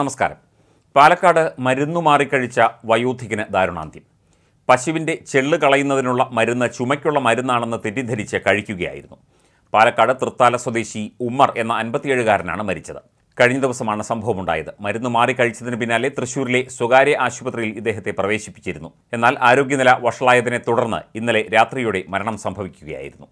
നമസ്കാരം പാലക്കാട് മരുന്നു മാറിക്കഴിച്ച വയോധികന് ദാരുണാന്ത്യം പശുവിൻ്റെ ചെള്ളു കളയുന്നതിനുള്ള മരുന്ന് ചുമയ്ക്കുള്ള മരുന്നാണെന്ന് തെറ്റിദ്ധരിച്ച് കഴിക്കുകയായിരുന്നു പാലക്കാട് തൃത്താല സ്വദേശി ഉമ്മർ എന്ന അൻപത്തിയേഴുകാരനാണ് മരിച്ചത് കഴിഞ്ഞ ദിവസമാണ് സംഭവമുണ്ടായത് മരുന്ന് മാറി കഴിച്ചതിന് പിന്നാലെ തൃശൂരിലെ സ്വകാര്യ ആശുപത്രിയിൽ ഇദ്ദേഹത്തെ പ്രവേശിപ്പിച്ചിരുന്നു എന്നാൽ ആരോഗ്യനില വഷളായതിനെ തുടർന്ന് ഇന്നലെ രാത്രിയോടെ മരണം സംഭവിക്കുകയായിരുന്നു